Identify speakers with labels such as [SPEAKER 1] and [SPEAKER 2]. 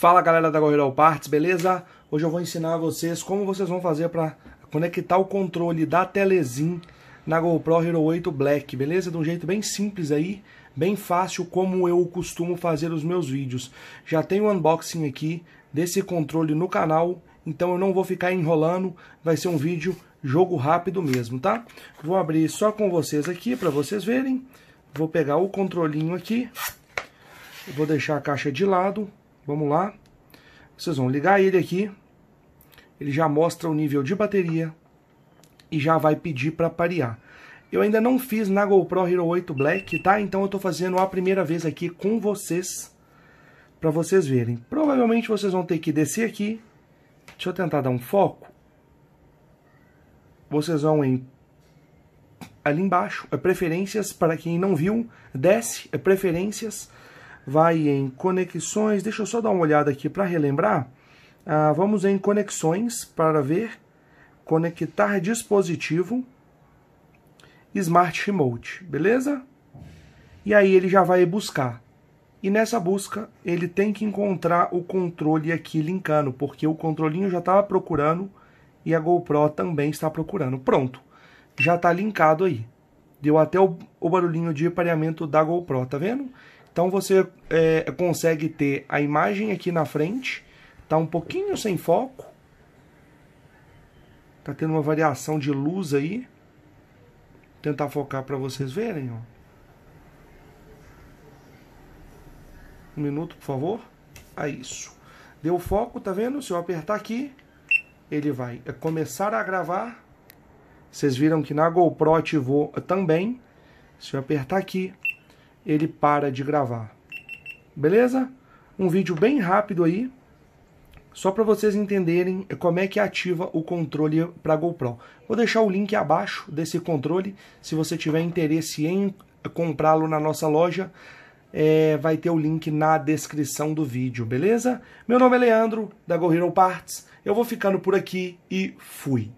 [SPEAKER 1] Fala galera da Gorilla Parts, beleza? Hoje eu vou ensinar a vocês como vocês vão fazer para conectar o controle da Telezin na GoPro Hero 8 Black, beleza? De um jeito bem simples aí, bem fácil como eu costumo fazer os meus vídeos. Já tem um unboxing aqui desse controle no canal, então eu não vou ficar enrolando, vai ser um vídeo jogo rápido mesmo, tá? Vou abrir só com vocês aqui para vocês verem. Vou pegar o controlinho aqui, vou deixar a caixa de lado, Vamos lá. Vocês vão ligar ele aqui. Ele já mostra o nível de bateria e já vai pedir para parear. Eu ainda não fiz na GoPro Hero 8 Black, tá? Então eu estou fazendo a primeira vez aqui com vocês, para vocês verem. Provavelmente vocês vão ter que descer aqui. Deixa eu tentar dar um foco. Vocês vão em ali embaixo, é preferências, para quem não viu, desce, é preferências, vai em conexões, deixa eu só dar uma olhada aqui para relembrar. Ah, vamos em conexões para ver, conectar dispositivo, Smart Remote, beleza? E aí ele já vai buscar. E nessa busca ele tem que encontrar o controle aqui linkando, porque o controlinho já estava procurando e a GoPro também está procurando. Pronto, já está linkado aí. Deu até o, o barulhinho de pareamento da GoPro, tá vendo? Então você é, consegue ter a imagem aqui na frente, tá um pouquinho sem foco, tá tendo uma variação de luz aí. Vou tentar focar para vocês verem, ó. Um minuto, por favor. É isso. Deu foco, tá vendo? Se eu apertar aqui, ele vai é, começar a gravar. Vocês viram que na GoPro ativou também. Se eu apertar aqui, ele para de gravar. Beleza? Um vídeo bem rápido aí, só para vocês entenderem como é que ativa o controle para GoPro. Vou deixar o link abaixo desse controle, se você tiver interesse em comprá-lo na nossa loja, é, vai ter o link na descrição do vídeo, beleza? Meu nome é Leandro, da Go Hero Parts, eu vou ficando por aqui e fui!